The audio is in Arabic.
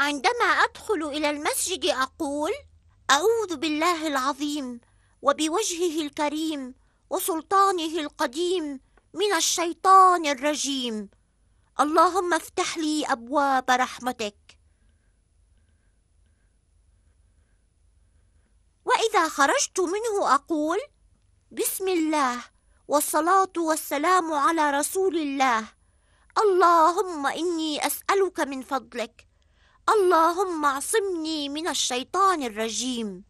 عندما أدخل إلى المسجد أقول أعوذ بالله العظيم وبوجهه الكريم وسلطانه القديم من الشيطان الرجيم اللهم افتح لي أبواب رحمتك وإذا خرجت منه أقول بسم الله والصلاة والسلام على رسول الله اللهم إني أسألك من فضلك اللهم اعصمني من الشيطان الرجيم